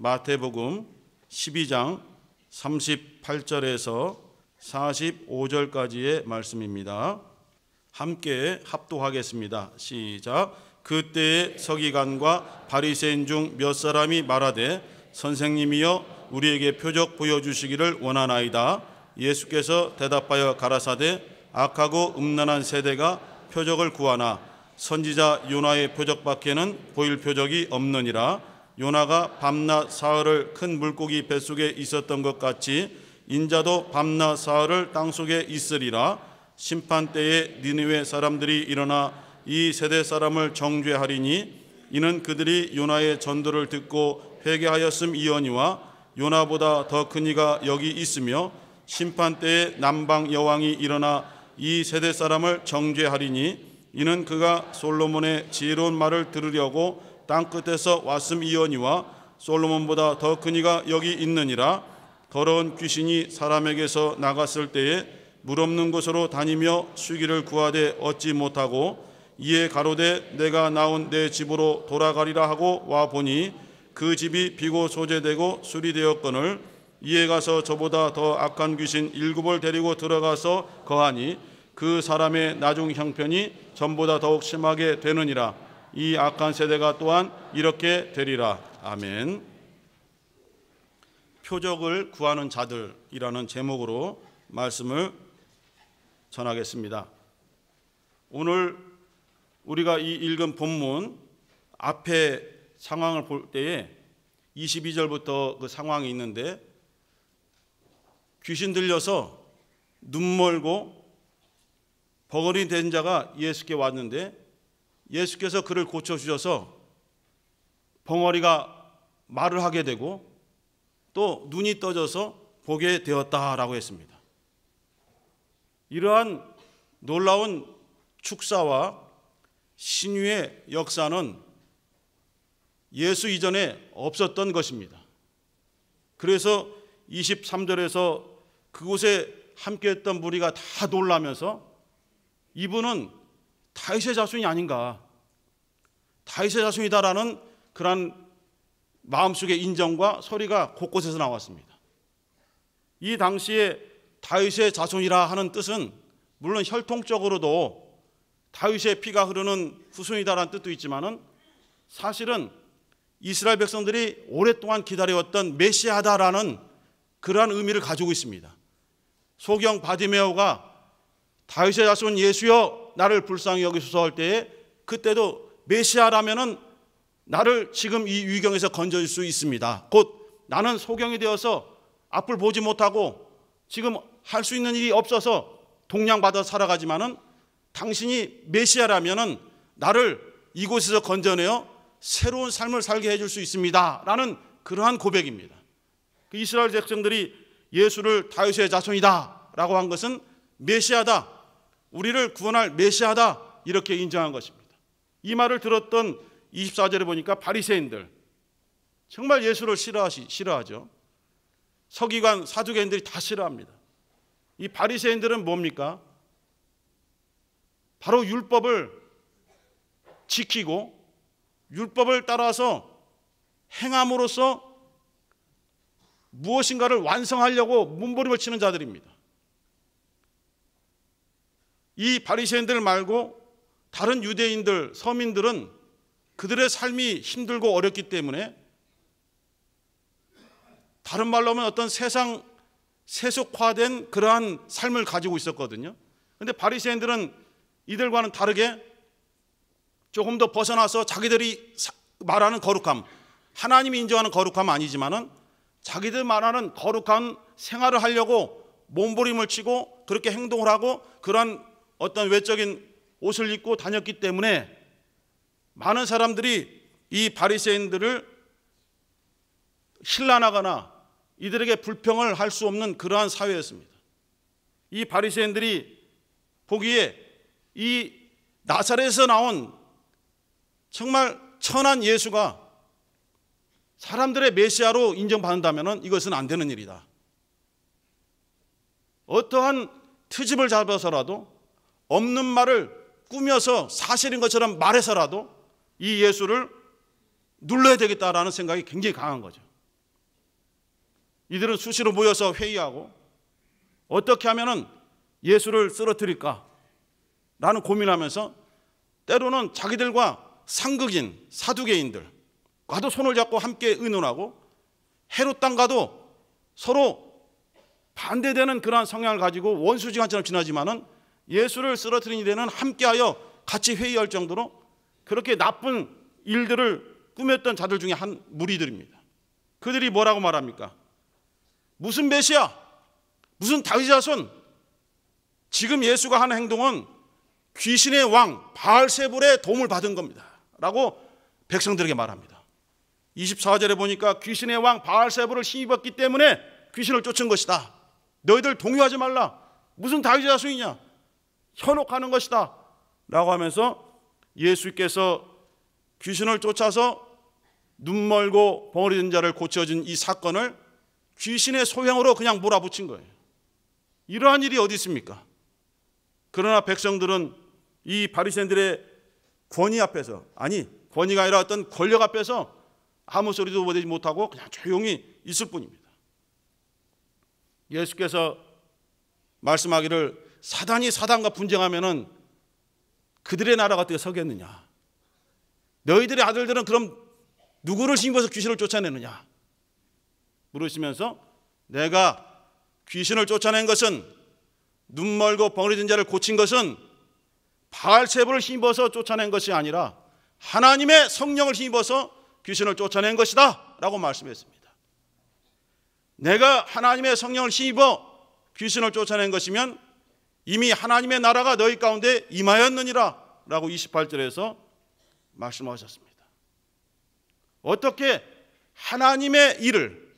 마태복음 12장 38절에서 45절까지의 말씀입니다. 함께 합독하겠습니다. 시작. 그때 서기관과 바리새인 중 몇 사람이 말하되 선생님이여 우리에게 표적 보여주시기를 원하나이다. 예수께서 대답하여 가라사대 악하고 음란한 세대가 표적을 구하나 선지자 요나의 표적밖에는 보일 표적이 없느니라. 요나가 밤낮 사흘을 큰 물고기 뱃속에 있었던 것 같이 인자도 밤낮 사흘을 땅속에 있으리라 심판 때에 니느웨 사람들이 일어나 이 세대 사람을 정죄하리니 이는 그들이 요나의 전도를 듣고 회개하였음 이언이와 요나보다 더 큰 이가 여기 있으며 심판 때에 남방 여왕이 일어나 이 세대 사람을 정죄하리니 이는 그가 솔로몬의 지혜로운 말을 들으려고 땅 끝에서 왔음이여니와 솔로몬보다 더 큰 이가 여기 있느니라 더러운 귀신이 사람에게서 나갔을 때에 물 없는 곳으로 다니며 수기를 구하되 얻지 못하고 이에 가로되 내가 나온 내 집으로 돌아가리라 하고 와 보니 그 집이 비고 소재되고 수리되었거늘 이에 가서 저보다 더 악한 귀신 일곱을 데리고 들어가서 거하니 그 사람의 나중 형편이 전보다 더욱 심하게 되느니라 이 악한 세대가 또한 이렇게 되리라. 아멘. 표적을 구하는 자들이라는 제목으로 말씀을 전하겠습니다. 오늘 우리가 이 읽은 본문 앞에 상황을 볼 때에 22절부터 그 상황이 있는데 귀신 들려서 눈 멀고 버거리 된 자가 예수께 왔는데 예수께서 그를 고쳐주셔서 벙어리가 말을 하게 되고 또 눈이 떠져서 보게 되었다라고 했습니다. 이러한 놀라운 축사와 신유의 역사는 예수 이전에 없었던 것입니다. 그래서 23절에서 그곳에 함께했던 무리가 다 놀라면서 이분은 다윗의 자손이 아닌가 다윗의 자손이다라는 그러한 마음속의 인정과 소리가 곳곳에서 나왔습니다. 이 당시에 다윗의 자손이라 하는 뜻은 물론 혈통적으로도 다윗의 피가 흐르는 후손이다라는 뜻도 있지만은 사실은 이스라엘 백성들이 오랫동안 기다려왔던 메시아다라는 그러한 의미를 가지고 있습니다. 소경 바디메오가 다윗의 자손 예수여 나를 불쌍히 여기소서 할 때에 그때도 메시아라면은 나를 지금 이 위경에서 건져줄 수 있습니다. 곧 나는 소경이 되어서 앞을 보지 못하고 지금 할 수 있는 일이 없어서 동양받아 살아가지만은 당신이 메시아라면은 나를 이곳에서 건져내어 새로운 삶을 살게 해줄 수 있습니다. 라는 그러한 고백입니다. 그 이스라엘 백성들이 예수를 다윗의 자손이다 라고 한 것은 메시아다. 우리를 구원할 메시아다. 이렇게 인정한 것입니다. 이 말을 들었던 24절에 보니까 바리새인들 정말 예수를 싫어하시, 싫어하죠. 서기관 사두개인들이 다 싫어합니다. 이 바리새인들은 뭡니까? 바로 율법을 지키고 율법을 따라서 행함으로써 무엇인가를 완성하려고 몸부림을 치는 자들입니다. 이 바리새인들 말고 다른 유대인들, 서민들은 그들의 삶이 힘들고 어렵기 때문에 다른 말로 하면 어떤 세상 세속화된 그러한 삶을 가지고 있었거든요. 근데 바리새인들은 이들과는 다르게 조금 더 벗어나서 자기들이 말하는 거룩함, 하나님이 인정하는 거룩함 아니지만은 자기들 말하는 거룩한 생활을 하려고 몸부림을 치고 그렇게 행동을 하고 그러 어떤 외적인 옷을 입고 다녔기 때문에 많은 사람들이 이 바리새인들을 신란하거나 이들에게 불평을 할 수 없는 그러한 사회였습니다. 이 바리새인들이 보기에 이 나사렛에서 나온 정말 천한 예수가 사람들의 메시아로 인정받는다면 이것은 안 되는 일이다. 어떠한 트집을 잡아서라도 없는 말을 꾸며서 사실인 것처럼 말해서라도 이 예수를 눌러야 되겠다라는 생각이 굉장히 강한 거죠. 이들은 수시로 모여서 회의하고 어떻게 하면은 예수를 쓰러뜨릴까라는 고민하면서 때로는 자기들과 상극인 사두개인들과도 손을 잡고 함께 의논하고 헤롯 땅과도 서로 반대되는 그러한 성향을 가지고 원수지간처럼 지나지만은 예수를 쓰러뜨린 이들은 함께하여 같이 회의할 정도로 그렇게 나쁜 일들을 꾸몄던 자들 중에 한 무리들입니다. 그들이 뭐라고 말합니까? 무슨 메시아? 무슨 다윗 자손? 지금 예수가 하는 행동은 귀신의 왕 바알세불의 도움을 받은 겁니다. 라고 백성들에게 말합니다. 24절에 보니까 귀신의 왕 바알세불을 힘입었기 때문에 귀신을 쫓은 것이다. 너희들 동요하지 말라. 무슨 다윗 자손이냐? 현혹하는 것이다. 라고 하면서 예수께서 귀신을 쫓아서 눈 멀고 벙어리 든 자를 고쳐준 이 사건을 귀신의 소행으로 그냥 몰아붙인 거예요. 이러한 일이 어디 있습니까? 그러나 백성들은 이 바리새인들의 권위 앞에서 아니 권위가 아니라 어떤 권력 앞에서 아무 소리도 못하지 못하고 그냥 조용히 있을 뿐입니다. 예수께서 말씀하기를 사단이 사단과 분쟁하면은 그들의 나라가 어떻게 서겠느냐? 너희들의 아들들은 그럼 누구를 신고해서 귀신을 쫓아내느냐? 물으시면서 내가 귀신을 쫓아낸 것은 눈 멀고 벙어리진 자를 고친 것은 바알세부를 힘입어서 쫓아낸 것이 아니라 하나님의 성령을 힘입어서 귀신을 쫓아낸 것이다 라고 말씀했습니다 내가 하나님의 성령을 힘입어 귀신을 쫓아낸 것이면 이미 하나님의 나라가 너희 가운데 임하였느니라 라고 28절에서 말씀하셨습니다. 어떻게 하나님의 일을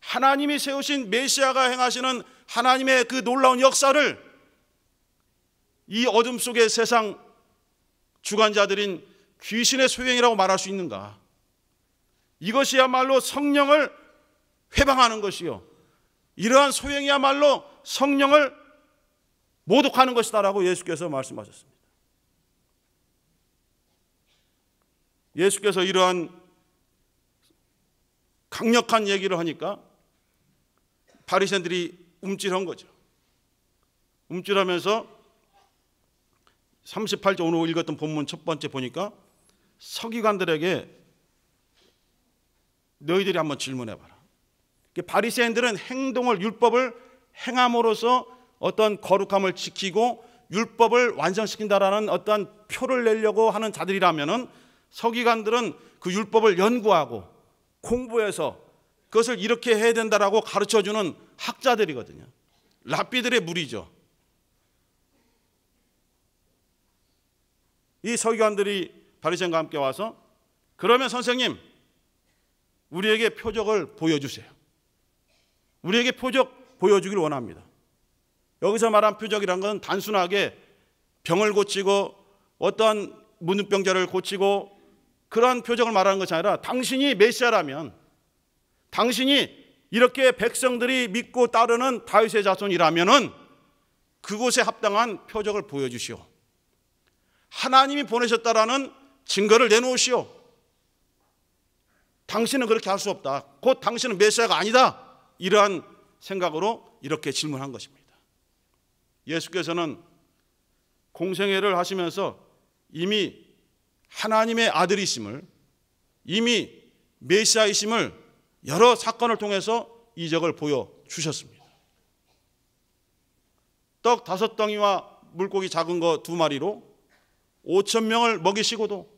하나님이 세우신 메시아가 행하시는 하나님의 그 놀라운 역사를 이 어둠 속의 세상 주관자들인 귀신의 소행이라고 말할 수 있는가? 이것이야말로 성령을 회방하는 것이요. 이러한 소행이야말로 성령을 모독하는 것이다라고 예수께서 말씀하셨습니다. 예수께서 이러한 강력한 얘기를 하니까 바리새인들이 움찔한 거죠. 움찔하면서 38절 오늘 읽었던 본문 첫 번째 보니까 서기관들에게 너희들이 한번 질문해 봐라. 바리새인들은 행동을 율법을 행함으로써 어떤 거룩함을 지키고 율법을 완성시킨다라는 어떤 표를 내려고 하는 자들이라면 서기관들은 그 율법을 연구하고 공부해서 그것을 이렇게 해야 된다라고 가르쳐 주는 학자들이거든요. 랍비들의 무리죠. 이 서기관들이 바리새인과 함께 와서 그러면 선생님 우리에게 표적을 보여주세요. 우리에게 표적 보여주길 원합니다. 여기서 말한 표적이란 건 단순하게 병을 고치고 어떠한 문병자를 고치고 그러한 표적을 말하는 것이 아니라 당신이 메시아라면 당신이 이렇게 백성들이 믿고 따르는 다윗의 자손이라면은 그곳에 합당한 표적을 보여주시오. 하나님이 보내셨다라는 증거를 내놓으시오. 당신은 그렇게 할 수 없다. 곧 당신은 메시아가 아니다. 이러한 생각으로 이렇게 질문한 것입니다. 예수께서는 공생애를 하시면서 이미 하나님의 아들이심을 이미 메시아이심을 여러 사건을 통해서 이적을 보여 주셨습니다. 떡 다섯 덩이와 물고기 작은 거 두 마리로 5천 명을 먹이시고도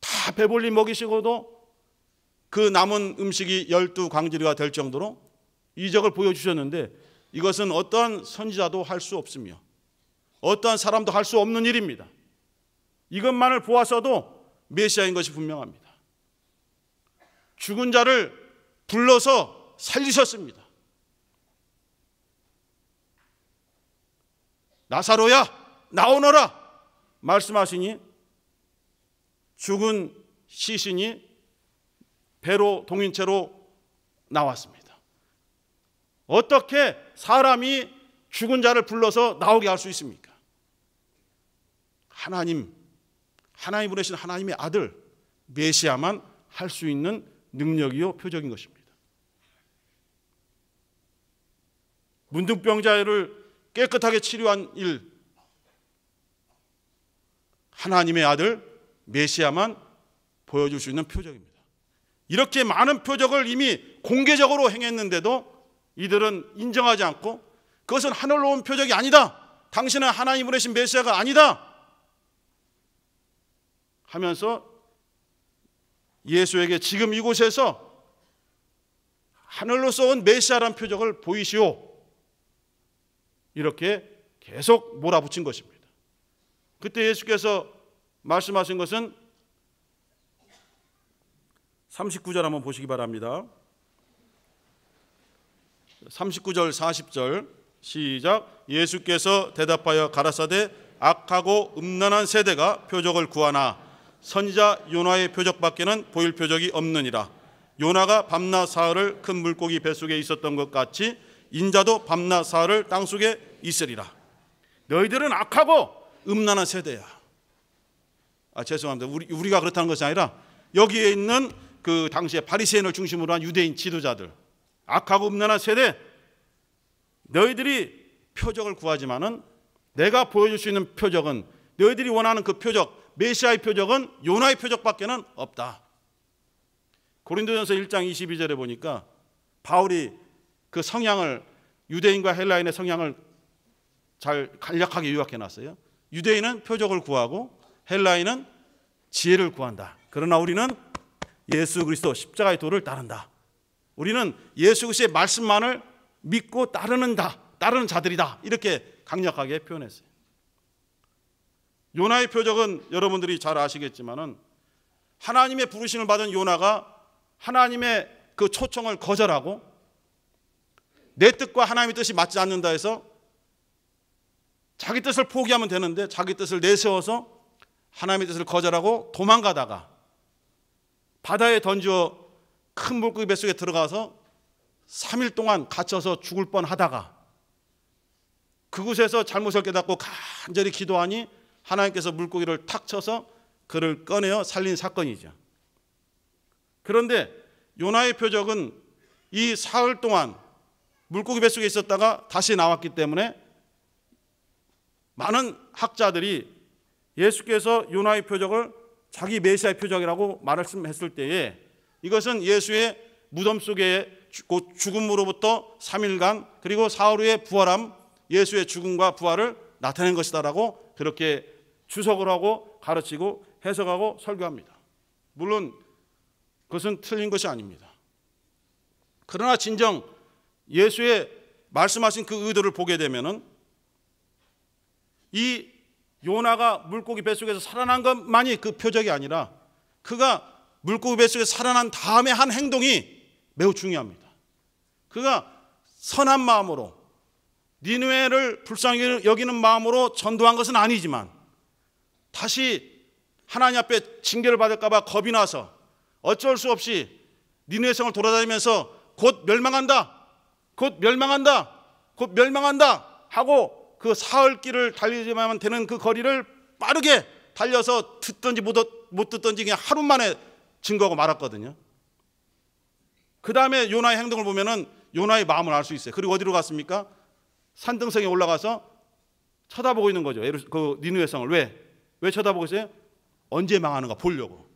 다 배불리 먹이시고도 그 남은 음식이 열두 광주리가 될 정도로 이적을 보여주셨는데 이것은 어떠한 선지자도 할 수 없으며 어떠한 사람도 할 수 없는 일입니다. 이것만을 보아서도 메시아인 것이 분명합니다. 죽은 자를 불러서 살리셨습니다. 나사로야 나오너라 말씀하시니 죽은 시신이 배로 동인 채로 나왔습니다. 어떻게 사람이 죽은 자를 불러서 나오게 할 수 있습니까? 하나님, 하나님 보내신 하나님의 아들, 메시아만 할 수 있는 능력이요, 표적인 것입니다. 문둥병자를 깨끗하게 치료한 일, 하나님의 아들, 메시아만 보여줄 수 있는 표적입니다. 이렇게 많은 표적을 이미 공개적으로 행했는데도 이들은 인정하지 않고 그것은 하늘로 온 표적이 아니다. 당신은 하나님 보내신 메시아가 아니다. 하면서 예수에게 지금 이곳에서 하늘로서 온 메시아란 표적을 보이시오. 이렇게 계속 몰아붙인 것입니다. 그때 예수께서 말씀하신 것은 39절 한번 보시기 바랍니다. 39절 40절 시작 예수께서 대답하여 가라사대 악하고 음란한 세대가 표적을 구하나 선지자 요나의 표적밖에는 보일 표적이 없느니라 요나가 밤낮 사흘을 큰 물고기 뱃속에 있었던 것 같이 인자도 밤낮 사흘을 땅속에 있으리라 너희들은 악하고 음란한 세대야 아 죄송합니다 우리, 우리가 그렇다는 것이 아니라 여기에 있는 그 당시에 바리새인을 중심으로 한 유대인 지도자들 악하고 음란한 세대 너희들이 표적을 구하지만은 내가 보여줄 수 있는 표적은 너희들이 원하는 그 표적 메시아의 표적은 요나의 표적밖에는 없다. 고린도전서 1장 22절에 보니까 바울이 그 성향을 유대인과 헬라인의 성향을 잘 간략하게 요약해 놨어요. 유대인은 표적을 구하고 헬라인은 지혜를 구한다. 그러나 우리는 예수 그리스도 십자가의 도를 따른다. 우리는 예수 그리스도의 말씀만을 믿고 따르는 다, 따르는 자들이다. 이렇게 강력하게 표현했어요. 요나의 표적은 여러분들이 잘 아시겠지만은 하나님의 부르심을 받은 요나가 하나님의 그 초청을 거절하고 내 뜻과 하나님의 뜻이 맞지 않는다 해서 자기 뜻을 포기하면 되는데 자기 뜻을 내세워서 하나님의 뜻을 거절하고 도망가다가 바다에 던져 큰 물고기 뱃속에 들어가서 3일 동안 갇혀서 죽을 뻔하다가 그곳에서 잘못을 깨닫고 간절히 기도하니 하나님께서 물고기를 탁 쳐서 그를 꺼내어 살린 사건이죠. 그런데 요나의 표적은 이 사흘 동안 물고기 뱃속에 있었다가 다시 나왔기 때문에 많은 학자들이 예수께서 요나의 표적을 자기 메시아의 표적이라고 말씀했을 때에 이것은 예수의 무덤 속에 곧 죽음으로부터 3일간 그리고 사흘 후에 부활함 예수의 죽음과 부활을 나타낸 것이다라고 그렇게 주석을 하고 가르치고 해석하고 설교합니다. 물론 그것은 틀린 것이 아닙니다. 그러나 진정 예수의 말씀하신 그 의도를 보게 되면은 이 요나가 물고기 뱃속에서 살아난 것만이 그 표적이 아니라 그가 물고기 뱃속에 살아난 다음에 한 행동이 매우 중요합니다. 그가 선한 마음으로 니누에를 불쌍히 여기는 마음으로 전도한 것은 아니지만 다시 하나님 앞에 징계를 받을까봐 겁이 나서 어쩔 수 없이 니누의 성을 돌아다니면서 곧 멸망한다, 곧 멸망한다, 곧 멸망한다 하고 그 사흘 길을 달리지만 되는 그 거리를 빠르게 달려서 듣던지 못 듣던지 그냥 하루 만에 증거하고 말았거든요. 그 다음에 요나의 행동을 보면은 요나의 마음을 알 수 있어요. 그리고 어디로 갔습니까? 산등성에 올라가서 쳐다보고 있는 거죠. 그 니누의 성을 왜? 왜 쳐다보고 있어요? 언제 망하는가 보려고.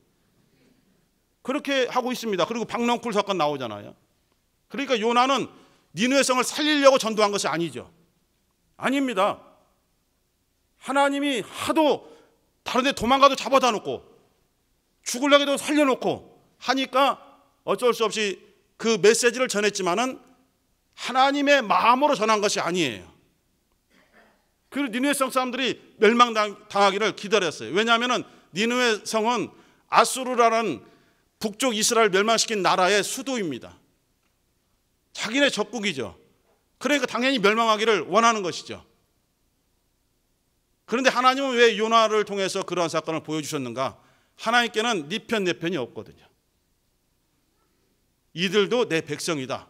그렇게 하고 있습니다. 그리고 박렁쿨 사건 나오잖아요. 그러니까 요나는 니누의 성을 살리려고 전도한 것이 아니죠. 아닙니다. 하나님이 하도 다른 데 도망가도 잡아다 놓고 죽을려고 도 살려놓고 하니까 어쩔 수 없이 그 메시지를 전했지만은 하나님의 마음으로 전한 것이 아니에요. 그리고 니누의 성 사람들이 멸망당하기를 기다렸어요. 왜냐하면은 니누의 성은 아수르라는 북쪽 이스라엘 멸망시킨 나라의 수도입니다. 자기네 적국이죠. 그러니까 당연히 멸망하기를 원하는 것이죠. 그런데 하나님은 왜 요나를 통해서 그러한 사건을 보여주셨는가? 하나님께는 네 편, 내 네 편이 없거든요. 이들도 내 백성이다.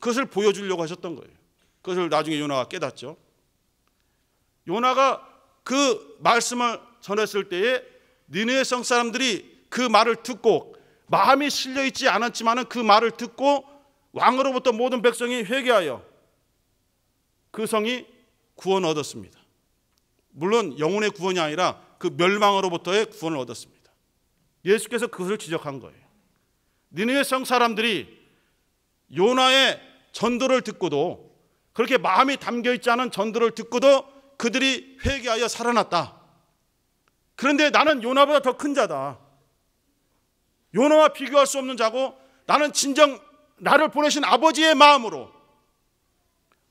그것을 보여주려고 하셨던 거예요. 그것을 나중에 요나가 깨닫죠. 요나가 그 말씀을 전했을 때에 니느성 사람들이 그 말을 듣고 마음이 실려 있지 않았지만은 그 말을 듣고 왕으로부터 모든 백성이 회개하여 그 성이 구원 얻었습니다. 물론 영혼의 구원이 아니라 그 멸망으로부터의 구원을 얻었습니다. 예수께서 그것을 지적한 거예요. 니느웨 성 사람들이 요나의 전도를 듣고도 그렇게 마음이 담겨 있지 않은 전도를 듣고도 그들이 회개하여 살아났다. 그런데 나는 요나보다 더 큰 자다. 요나와 비교할 수 없는 자고 나는 진정 나를 보내신 아버지의 마음으로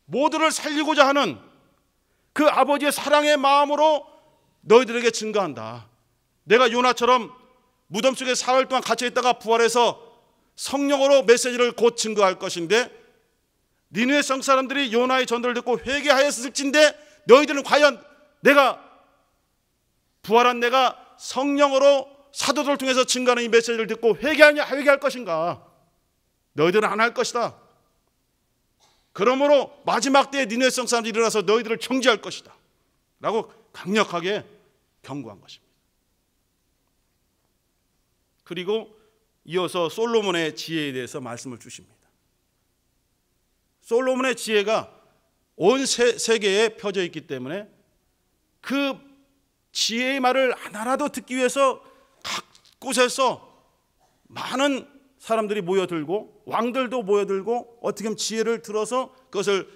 모두를 살리고자 하는 그 아버지의 사랑의 마음으로 너희들에게 증거한다. 내가 요나처럼 무덤 속에 사흘 동안 갇혀 있다가 부활해서 성령으로 메시지를 곧 증거할 것인데 니누의 성 사람들이 요나의 전도를 듣고 회개하였을진데 너희들은 과연 내가 부활한 내가 성령으로 사도들을 통해서 증가하는 이 메시지를 듣고 회개하냐 회개할 것인가? 너희들은 안 할 것이다. 그러므로 마지막 때에 니누의 성 사람들이 일어나서 너희들을 정지할 것이다. 라고 강력하게 경고한 것입니다. 그리고 이어서 솔로몬의 지혜에 대해서 말씀을 주십니다. 솔로몬의 지혜가 온 세, 세계에 펴져 있기 때문에 그 지혜의 말을 하나라도 듣기 위해서 각 곳에서 많은 사람들이 모여들고 왕들도 모여들고 어떻게 보면 지혜를 들어서 그것을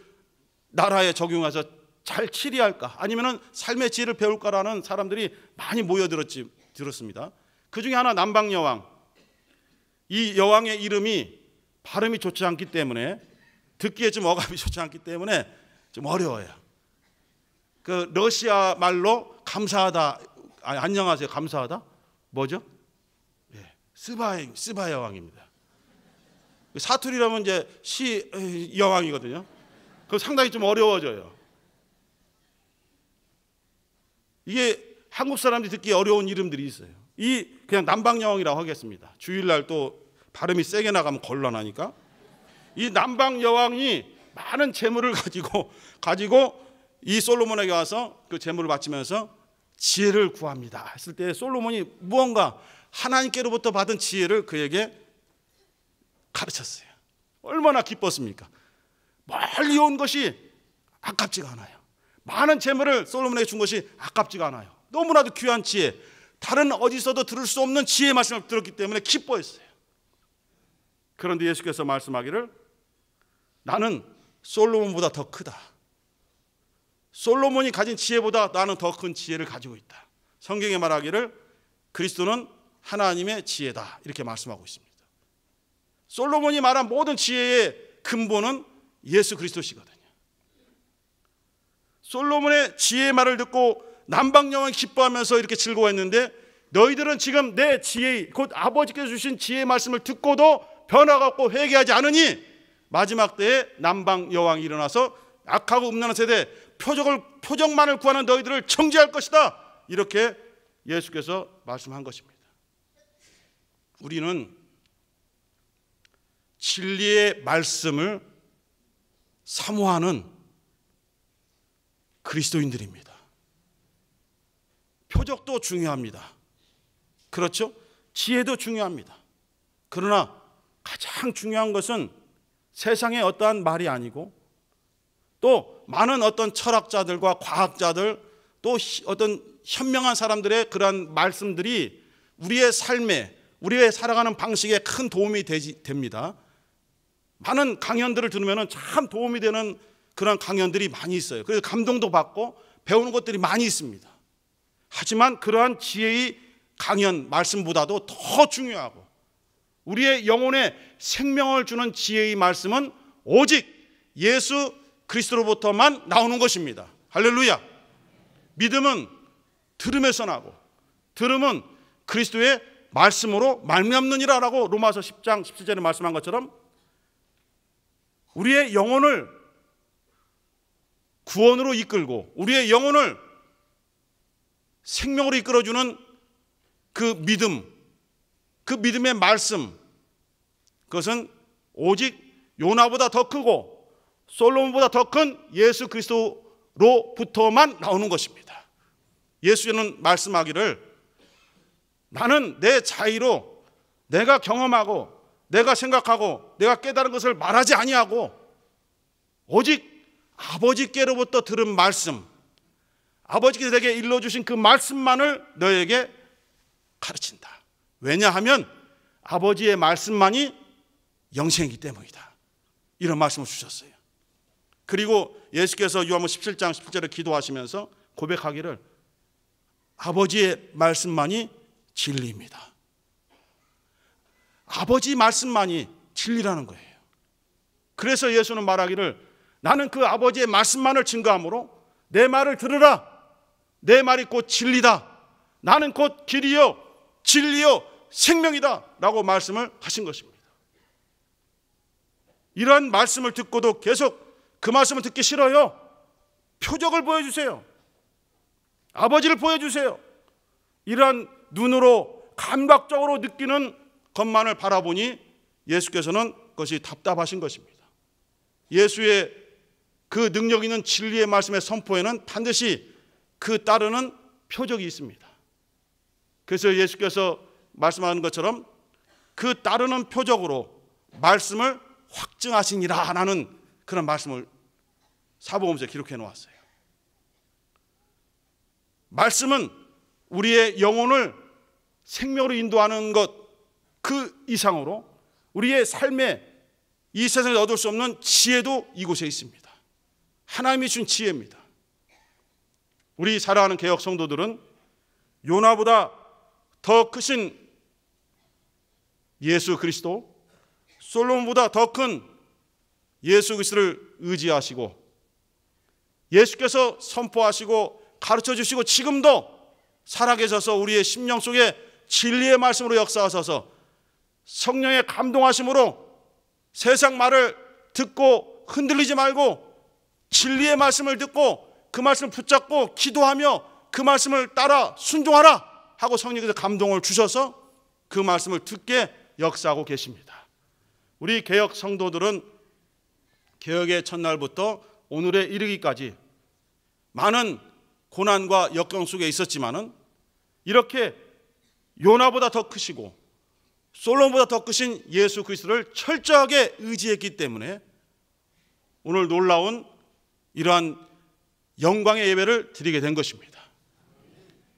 나라에 적용해서 잘 치리할까 아니면은 삶의 지혜를 배울까라는 사람들이 많이 모여들었지 들었습니다. 그 중에 하나 남방 여왕 이 여왕의 이름이 발음이 좋지 않기 때문에 듣기에 좀 어감이 좋지 않기 때문에 좀 어려워요. 그 러시아 말로 감사하다 아니, 안녕하세요 감사하다 뭐죠? 예, 스바 스바 여왕입니다. 그 사투리라면 이제 시 어, 여왕이거든요. 그 상당히 좀 어려워져요. 이게 한국 사람들이 듣기 어려운 이름들이 있어요. 이 그냥 남방여왕이라고 하겠습니다. 주일날 또 발음이 세게 나가면 곤란하니까 이 남방여왕이 많은 재물을 가지고 가지고 이 솔로몬에게 와서 그 재물을 바치면서 지혜를 구합니다. 했을 때 솔로몬이 무언가 하나님께로부터 받은 지혜를 그에게 가르쳤어요. 얼마나 기뻤습니까? 멀리 온 것이 아깝지가 않아요. 많은 재물을 솔로몬에게 준 것이 아깝지가 않아요. 너무나도 귀한 지혜. 다른 어디서도 들을 수 없는 지혜의 말씀을 들었기 때문에 기뻐했어요. 그런데 예수께서 말씀하기를 나는 솔로몬보다 더 크다. 솔로몬이 가진 지혜보다 나는 더 큰 지혜를 가지고 있다. 성경에 말하기를 그리스도는 하나님의 지혜다. 이렇게 말씀하고 있습니다. 솔로몬이 말한 모든 지혜의 근본은 예수 그리스도시거든. 솔로몬의 지혜의 말을 듣고 남방 여왕 기뻐하면서 이렇게 즐거워했는데 너희들은 지금 내 지혜 곧 아버지께서 주신 지혜의 말씀을 듣고도 변화가 없고 회개하지 않으니 마지막 때에 남방 여왕이 일어나서 악하고 음란한 세대 표적을 표적만을 구하는 너희들을 청지할 것이다. 이렇게 예수께서 말씀한 것입니다. 우리는 진리의 말씀을 사모하는 그리스도인들입니다. 표적도 중요합니다. 그렇죠? 지혜도 중요합니다. 그러나 가장 중요한 것은 세상의 어떠한 말이 아니고 또 많은 어떤 철학자들과 과학자들 또 어떤 현명한 사람들의 그러한 말씀들이 우리의 삶에 우리의 살아가는 방식에 큰 도움이 되지, 됩니다. 많은 강연들을 들으면 참 도움이 되는 그런 강연들이 많이 있어요. 그래서 감동도 받고 배우는 것들이 많이 있습니다. 하지만 그러한 지혜의 강연 말씀보다도 더 중요하고 우리의 영혼에 생명을 주는 지혜의 말씀은 오직 예수 그리스도로부터만 나오는 것입니다. 할렐루야. 믿음은 들음에서 나고 들음은 그리스도의 말씀으로 말미암느니라라고 로마서 10장 17절에 말씀한 것처럼 우리의 영혼을 구원으로 이끌고 우리의 영혼을 생명으로 이끌어주는 그 믿음, 그 믿음의 말씀, 그것은 오직 요나보다 더 크고 솔로몬보다 더 큰 예수 그리스도로부터만 나오는 것입니다. 예수는 말씀하기를 나는 내 자의로 내가 경험하고 내가 생각하고 내가 깨달은 것을 말하지 아니하고 오직 아버지께로부터 들은 말씀, 아버지께서 내게 일러주신 그 말씀만을 너에게 가르친다. 왜냐하면 아버지의 말씀만이 영생이기 때문이다. 이런 말씀을 주셨어요. 그리고 예수께서 요한복음 17장 17절에 기도하시면서 고백하기를 아버지의 말씀만이 진리입니다. 아버지 말씀만이 진리라는 거예요. 그래서 예수는 말하기를 나는 그 아버지의 말씀만을 증거하므로 내 말을 들으라. 내 말이 곧 진리다. 나는 곧 길이요, 진리요, 생명이다. 라고 말씀을 하신 것입니다. 이러 말씀을 듣고도 계속 그 말씀을 듣기 싫어요. 표적을 보여주세요. 아버지를 보여주세요. 이러한 눈으로 감각적으로 느끼는 것만을 바라보니 예수께서는 그것이 답답하신 것입니다. 예수의 그 능력 있는 진리의 말씀의 선포에는 반드시 그 따르는 표적이 있습니다. 그래서 예수께서 말씀하는 것처럼 그 따르는 표적으로 말씀을 확증하시니라 라는 그런 말씀을 사복음서에 기록해 놓았어요. 말씀은 우리의 영혼을 생명으로 인도하는 것 그 이상으로 우리의 삶에 이 세상에 얻을 수 없는 지혜도 이곳에 있습니다. 하나님이 준 지혜입니다. 우리 사랑하는 개혁 성도들은 요나보다 더 크신 예수 그리스도, 솔로몬보다 더 큰 예수 그리스도를 의지하시고 예수께서 선포하시고 가르쳐 주시고 지금도 살아계셔서 우리의 심령 속에 진리의 말씀으로 역사하셔서 성령의 감동하심으로 세상 말을 듣고 흔들리지 말고 진리의 말씀을 듣고 그 말씀을 붙잡고 기도하며 그 말씀을 따라 순종하라 하고 성령께서 감동을 주셔서 그 말씀을 듣게 역사하고 계십니다. 우리 개혁 성도들은 개혁의 첫날부터 오늘에 이르기까지 많은 고난과 역경 속에 있었지만은 이렇게 요나보다 더 크시고 솔로보다더 크신 예수 그리스도를 철저하게 의지했기 때문에 오늘 놀라운 이러한 영광의 예배를 드리게 된 것입니다.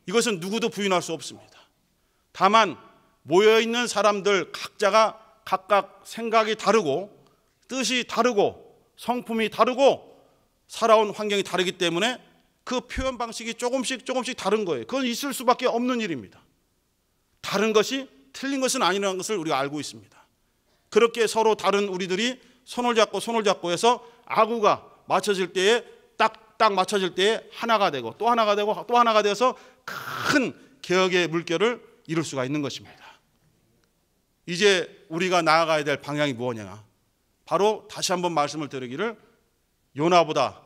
이것은 누구도 부인할 수 없습니다. 다만 모여 있는 사람들 각자가 각각 생각이 다르고 뜻이 다르고 성품이 다르고 살아온 환경이 다르기 때문에 그 표현 방식이 조금씩 조금씩 다른 거예요. 그건 있을 수밖에 없는 일입니다. 다른 것이 틀린 것은 아니라는 것을 우리가 알고 있습니다. 그렇게 서로 다른 우리들이 손을 잡고 손을 잡고 해서 아구가 맞춰질 때에 딱, 딱 맞춰질 때에 하나가 되고 또 하나가 되고 또 하나가 되어서 큰 개혁의 물결을 이룰 수가 있는 것입니다. 이제 우리가 나아가야 될 방향이 무엇이냐? 바로 다시 한번 말씀을 드리기를 요나보다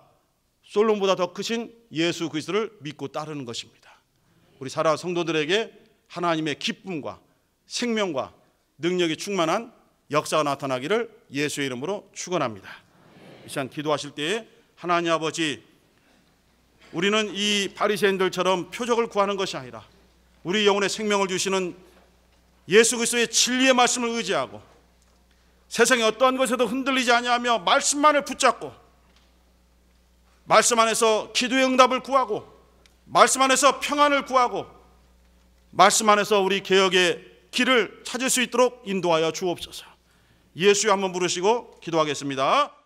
솔론보다 더 크신 예수 그리스도를 믿고 따르는 것입니다. 우리 살아 성도들에게 하나님의 기쁨과 생명과 능력이 충만한 역사가 나타나기를 예수의 이름으로 축원합니다. 이 시간 기도하실 때 하나님 아버지 우리는 이 바리새인들처럼 표적을 구하는 것이 아니라 우리 영혼의 생명을 주시는 예수 그리스도의 진리의 말씀을 의지하고 세상에 어떠한 것에도 흔들리지 아니하며 말씀만을 붙잡고 말씀 안에서 기도의 응답을 구하고 말씀 안에서 평안을 구하고 말씀 안에서 우리 개혁의 길을 찾을 수 있도록 인도하여 주옵소서. 예수여 한번 부르시고 기도하겠습니다.